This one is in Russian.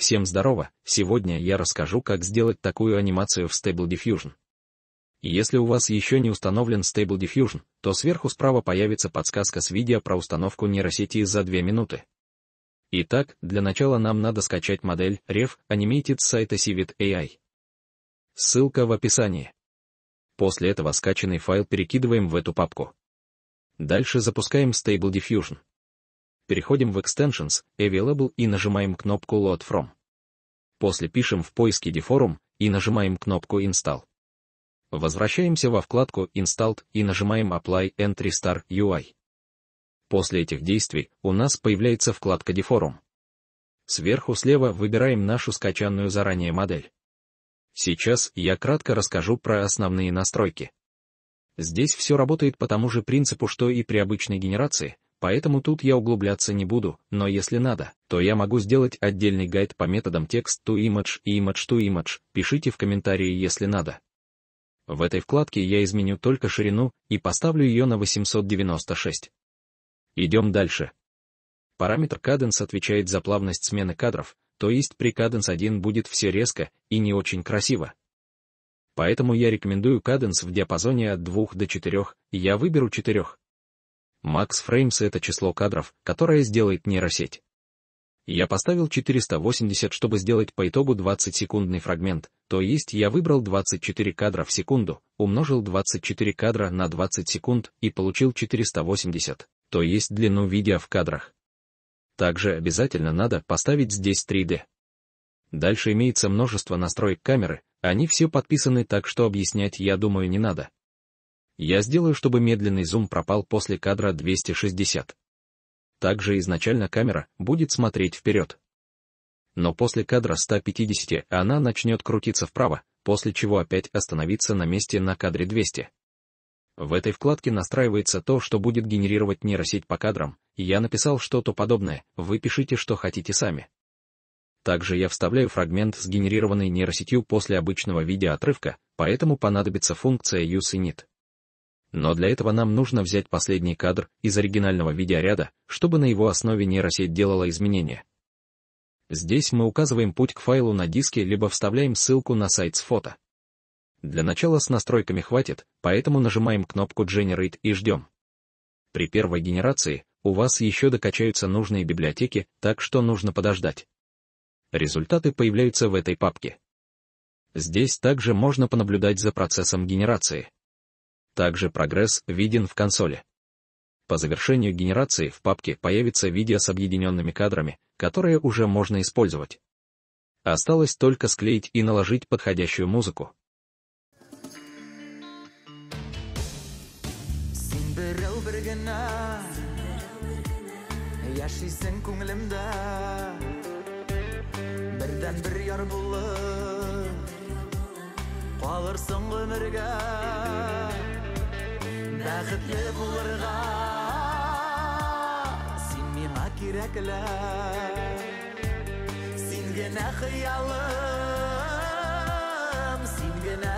Всем здорово, сегодня я расскажу, как сделать такую анимацию в Stable Diffusion. Если у вас еще не установлен Stable Diffusion, то сверху справа появится подсказка с видео про установку нейросети за 2 минуты. Итак, для начала нам надо скачать модель REV Animated с сайта Civit AI. Ссылка в описании. После этого скачанный файл перекидываем в эту папку. Дальше запускаем Stable Diffusion переходим в Extensions, Available и нажимаем кнопку Load From. После пишем в поиске Deforum и нажимаем кнопку Install. Возвращаемся во вкладку Installed и нажимаем Apply Entry Star UI. После этих действий у нас появляется вкладка Deforum. Сверху слева выбираем нашу скачанную заранее модель. Сейчас я кратко расскажу про основные настройки. Здесь все работает по тому же принципу, что и при обычной генерации, поэтому тут я углубляться не буду, но если надо, то я могу сделать отдельный гайд по методам text to image и image to image, пишите в комментарии если надо. В этой вкладке я изменю только ширину и поставлю ее на 896. Идем дальше. Параметр каденс отвечает за плавность смены кадров, то есть при каденс 1 будет все резко и не очень красиво. Поэтому я рекомендую каденс в диапазоне от 2 до 4, я выберу 4. Макс Frames — это число кадров, которое сделает нейросеть. Я поставил 480, чтобы сделать по итогу 20-секундный фрагмент, то есть я выбрал 24 кадра в секунду, умножил 24 кадра на 20 секунд и получил 480, то есть длину видео в кадрах. Также обязательно надо поставить здесь 3D. Дальше имеется множество настроек камеры, они все подписаны так, что объяснять, я думаю, не надо. Я сделаю, чтобы медленный зум пропал после кадра 260. Также изначально камера будет смотреть вперед. Но после кадра 150 она начнет крутиться вправо, после чего опять остановиться на месте на кадре 200. В этой вкладке настраивается то, что будет генерировать нейросеть по кадрам, и я написал что-то подобное, вы пишите, что хотите сами. Также я вставляю фрагмент, с генерированной нейросетью после обычного видеоотрывка, поэтому понадобится функция useInit. Но для этого нам нужно взять последний кадр из оригинального видеоряда, чтобы на его основе нейросеть делала изменения. Здесь мы указываем путь к файлу на диске либо вставляем ссылку на сайт с фото. Для начала с настройками хватит, поэтому нажимаем кнопку Generate и ждем. При первой генерации у вас еще докачаются нужные библиотеки, так что нужно подождать. Результаты появляются в этой папке. Здесь также можно понаблюдать за процессом генерации. Также прогресс виден в консоли. По завершению генерации в папке появится видео с объединенными кадрами, которые уже можно использовать. Осталось только склеить и наложить подходящую музыку. яшисен күңелемдә бақытлы болырға сен миңа кереклі сен генә қиялым сен генә